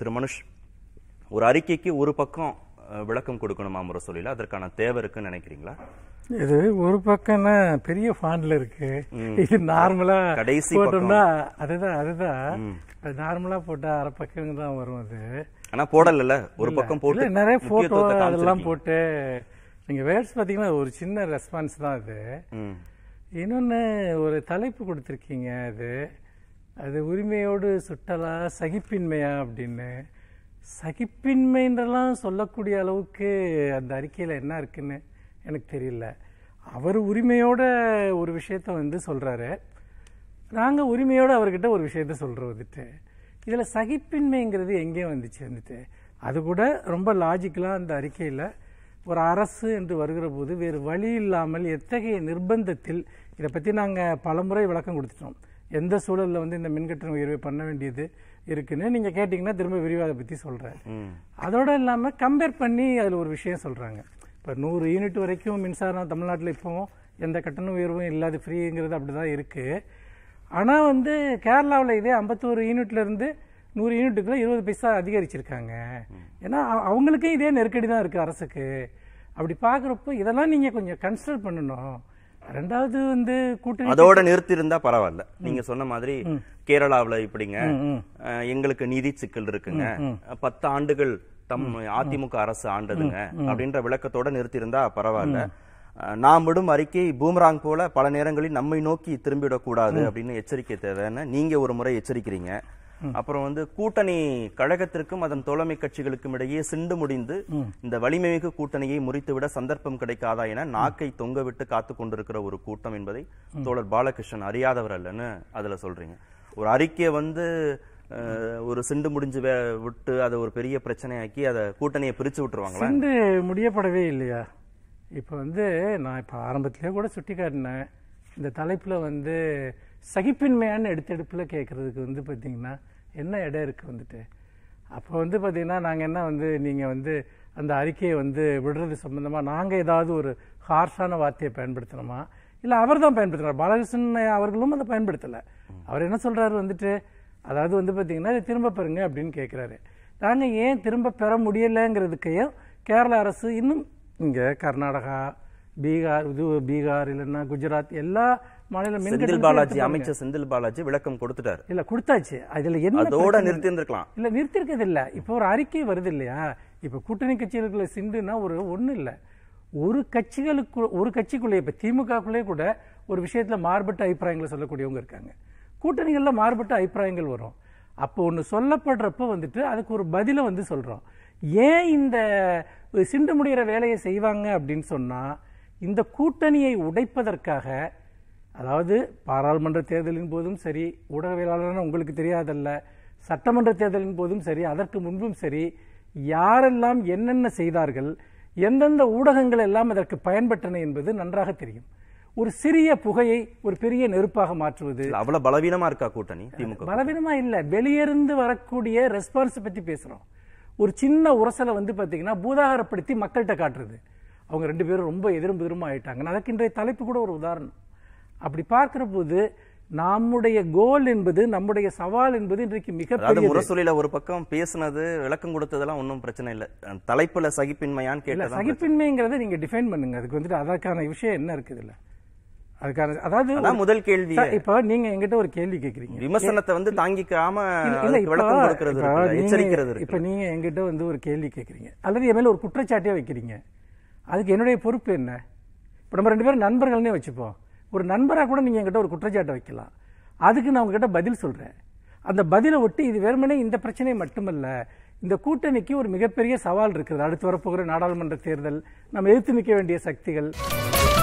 திரு மனுஷ் ஒரு அறிக்கைக்கு ஒரு பக்கம் விளக்கம் கொடுக்கணுமா முறை சொல்லல அதற்கான தேவை இருக்குன்னு நினைக்கிறீங்களா இது ஒரு பக்கம்னா பெரிய ஃபான்ல இருக்கு இது நார்மலா கடைசி போட்டோம்னா அதுதான் அதுதான் நார்மலா போட்டா அரை பக்கம் தான் வரும் அது ஆனா போடல ஒரு பக்கம் போட்டு நிறைய போட்டோ அதெல்லாம் போட்டு நீங்க வேர்ட்ஸ் பாத்தீங்கன்னா ஒரு சின்ன ரெஸ்பான்ஸ் தான் அது இன்னொன்னு ஒரு தலைப்பு கொடுத்துருக்கீங்க அது அது உரிமையோடு சுட்டலா சகிப்பின்மையா அப்படின்னு சகிப்பின்மைன்றலாம் சொல்லக்கூடிய அளவுக்கு அந்த அறிக்கையில் என்ன இருக்குன்னு எனக்கு தெரியல அவர் உரிமையோட ஒரு விஷயத்த வந்து சொல்கிறாரு நாங்கள் உரிமையோடு அவர்கிட்ட ஒரு விஷயத்த சொல்கிறோம் வந்துட்டு இதில் சகிப்பின்மைங்கிறது எங்கே வந்துச்சு வந்துட்டு அது கூட ரொம்ப லாஜிக்கலாக அந்த அறிக்கையில் ஒரு அரசு என்று வருகிற போது வேறு வழி இல்லாமல் எத்தகைய நிர்பந்தத்தில் இதை பற்றி நாங்கள் பலமுறை விளக்கம் கொடுத்துட்டோம் எந்த சூழலில் வந்து இந்த மின்கட்டண உயர்வை பண்ண வேண்டியது இருக்குன்னு நீங்கள் கேட்டிங்கன்னா திரும்ப விரிவாக பற்றி சொல்கிறேன் அதோடு இல்லாமல் கம்பேர் பண்ணி அதில் ஒரு விஷயம் சொல்கிறாங்க இப்போ நூறு யூனிட் வரைக்கும் மின்சாரம் தமிழ்நாட்டில் இப்போவும் எந்த கட்டண உயர்வும் இல்லாத ஃப்ரீங்கிறது அப்படி தான் இருக்குது ஆனால் வந்து கேரளாவில் இதே ஐம்பத்தோரு யூனிட்லேருந்து நூறு யூனிட்டுக்குள்ள இருபது பைசா அதிகரிச்சிருக்காங்க ஏன்னா அவங்களுக்கும் இதே நெருக்கடி தான் இருக்குது அரசுக்கு அப்படி பார்க்குறப்போ இதெல்லாம் நீங்கள் கொஞ்சம் கன்சிடர் பண்ணணும் ரெண்டாவது வந்து கூட்டணி அதோட நிறுத்தி இருந்தா பரவாயில்ல நீங்க சொன்ன மாதிரி கேரளாவில் இப்படிங்க எங்களுக்கு நிதி சிக்கல் இருக்குங்க பத்து ஆண்டுகள் தம் அதிமுக அரசு ஆண்டதுங்க அப்படின்ற விளக்கத்தோட நிறுத்தி இருந்தா பரவாயில்ல நாம் விடும் அறிக்கை பூம்ராங் போல பல நேரங்களில் நம்மை நோக்கி திரும்பிடக்கூடாது அப்படின்னு எச்சரிக்கை தேவைன்னு நீங்க ஒரு முறை எச்சரிக்கிறீங்க அப்புறம் வந்து கூட்டணி கழகத்திற்கும் அதன் தோழமை கட்சிகளுக்கும் இடையே சிண்டு முடிந்து இந்த வலிமைமிகு கூட்டணியை முறித்துவிட சந்தர்ப்பம் கிடைக்காதா என நாக்கை தொங்க விட்டு காத்து கொண்டிருக்கிற ஒரு கூட்டம் என்பதை தோழர் பாலகிருஷ்ணன் அறியாதவர் அல்லன்னு அதுல சொல்றீங்க ஒரு அறிக்கையை வந்து ஒரு சிண்டு முடிஞ்சு விட்டு அதை ஒரு பெரிய பிரச்சனையாக்கி அதை கூட்டணியை பிரிச்சு விட்டுருவாங்களா சிண்டு முடியப்படவே இல்லையா இப்போ வந்து நான் இப்போ ஆரம்பத்திலேயே கூட சுட்டி காட்டினேன் இந்த தலைப்பில் வந்து சகிப்பின்மையான எடுத்தெடுப்பில் கேட்குறதுக்கு வந்து பார்த்திங்கன்னா என்ன இடம் இருக்குது வந்துட்டு அப்போ வந்து பார்த்திங்கன்னா நாங்கள் என்ன வந்து நீங்கள் வந்து அந்த அறிக்கையை வந்து விடுறது சம்மந்தமாக நாங்கள் ஏதாவது ஒரு ஹார்ஷான வார்த்தையை பயன்படுத்தணுமா இல்லை அவர் தான் பயன்படுத்தினார் பாலகிருஷ்ணன் அவர்களும் அதை பயன்படுத்தலை அவர் என்ன சொல்கிறாரு வந்துட்டு அதாவது வந்து பார்த்திங்கன்னா திரும்ப பெறுங்க அப்படின்னு கேட்குறாரு நாங்கள் ஏன் திரும்ப பெற முடியலைங்கிறதுக்கையும் கேரள அரசு இன்னும் இங்கே கர்நாடகா பீகார் இது பீகார் இல்லைன்னா குஜராத் எல்லா மாநிலம் செந்தில் பாலாஜி அமைச்சர் செந்தில் பாலாஜி விளக்கம் கொடுத்துட்டாரு இல்ல கொடுத்தாச்சு அதுல என்ன அதோட நிறுத்தி இருந்திருக்கலாம் இல்ல நிறுத்தி இருக்கிறது இல்ல இப்போ ஒரு அறிக்கை வருது இல்லையா இப்ப கூட்டணி கட்சிகளுக்குள்ள சிந்துனா ஒரு ஒண்ணு இல்ல ஒரு கட்சிகளுக்கு ஒரு கட்சிக்குள்ளே இப்ப திமுகக்குள்ளே கூட ஒரு விஷயத்துல மாறுபட்ட அபிப்பிராயங்களை சொல்லக்கூடியவங்க இருக்காங்க கூட்டணிகள்ல மாறுபட்ட அபிப்பிராயங்கள் வரும் அப்போ ஒன்று சொல்லப்படுறப்ப வந்துட்டு அதுக்கு ஒரு பதிலை வந்து சொல்கிறோம் ஏன் இந்த சிண்டு முடிகிற வேலையை செய்வாங்க அப்படின்னு சொன்னால் இந்த கூட்டணியை உடைப்பதற்காக அதாவது பாராளுமன்ற தேர்தலின் போதும் சரி ஊடகவியலாளர்னு உங்களுக்கு தெரியாதல்ல சட்டமன்ற தேர்தலின் போதும் சரி அதற்கு முன்பும் சரி யாரெல்லாம் என்னென்ன செய்தார்கள் எந்தெந்த ஊடகங்கள் எல்லாம் அதற்கு பயன்பட்டன என்பது நன்றாக தெரியும் ஒரு சிறிய புகையை ஒரு பெரிய நெருப்பாக மாற்றுவது அவ்வளவு பலவீனமா இருக்கா கூட்டணி திமுக பலவீனமா இல்ல வெளியிருந்து வரக்கூடிய ரெஸ்பான்ஸ் பத்தி பேசுறோம் ஒரு சின்ன உரசலை வந்து பாத்தீங்கன்னா பூதாகரப்படுத்தி மக்கள்கிட்ட காட்டுறது அவங்க ரெண்டு பேரும் ரொம்ப எதிரும் எதிரும் ஆயிட்டாங்க அதற்கு இன்றைய தலைப்பு கூட ஒரு உதாரணம் அப்படி பார்க்கிற போது நம்முடைய கோல் என்பது நம்முடைய சவால் என்பது இன்றைக்கு மிக முரசொலியில ஒரு பக்கம் பேசுனது விளக்கம் கொடுத்ததெல்லாம் ஒன்றும் பிரச்சனை இல்லை தலைப்புல சகிப்பின்மையான்னு கேட்கல சகிப்பின்மைங்கிறத நீங்க டிஃபைன் பண்ணுங்க அதுக்கு வந்துட்டு அதற்கான விஷயம் என்ன இருக்குது இல்லை அதுக்கான அதாவது முதல் கேள்வி இப்ப நீங்க எங்கிட்ட ஒரு கேள்வி கேக்குறீங்க விமர்சனத்தை வந்து தாங்கிக்காம விளக்கம் இப்ப நீங்க எங்கிட்ட வந்து ஒரு கேள்வி கேக்குறீங்க அல்லது என் மேல ஒரு குற்றச்சாட்டே வைக்கிறீங்க அதுக்கு என்னுடைய பொறுப்பு என்ன இப்போ நம்ம ரெண்டு பேரும் நண்பர்கள்னே வச்சுப்போம் ஒரு நண்பராக கூட நீங்கள் என்கிட்ட ஒரு குற்றச்சாட்டை வைக்கலாம் அதுக்கு நான் உங்ககிட்ட பதில் சொல்கிறேன் அந்த பதிலை ஒட்டி இது வெறுமனே இந்த பிரச்சனை மட்டுமல்ல இந்த கூட்டணிக்கு ஒரு மிகப்பெரிய சவால் இருக்கிறது அடுத்து வரப்போகிற நாடாளுமன்ற தேர்தல் நம்ம எதிர்த்து நிற்க வேண்டிய சக்திகள்